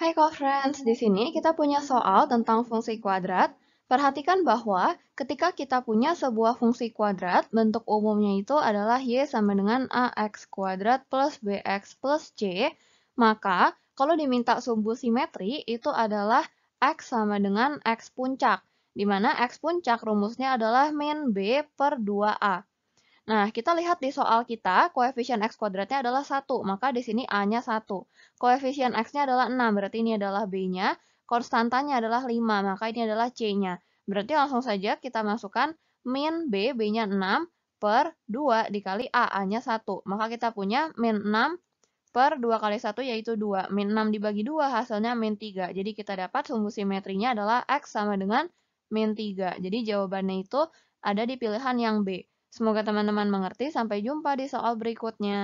Hai co-friends, di sini kita punya soal tentang fungsi kuadrat. Perhatikan bahwa ketika kita punya sebuah fungsi kuadrat, bentuk umumnya itu adalah Y sama dengan AX kuadrat plus BX plus C, maka kalau diminta sumbu simetri itu adalah X sama dengan X puncak, di mana X puncak rumusnya adalah min B per 2A. Nah, kita lihat di soal kita, koefisien x kuadratnya adalah 1, maka di sini A-nya 1. Koefisien x-nya adalah 6, berarti ini adalah B-nya. Konstantanya adalah 5, maka ini adalah C-nya. Berarti langsung saja kita masukkan min B, B-nya 6, per 2 dikali A, A-nya 1. Maka kita punya min 6 per 2 kali 1 yaitu 2. Min 6 dibagi 2 hasilnya min 3. Jadi kita dapat sumbu simetrinya adalah X sama dengan min 3. Jadi jawabannya itu ada di pilihan yang B. Semoga teman-teman mengerti. Sampai jumpa di soal berikutnya.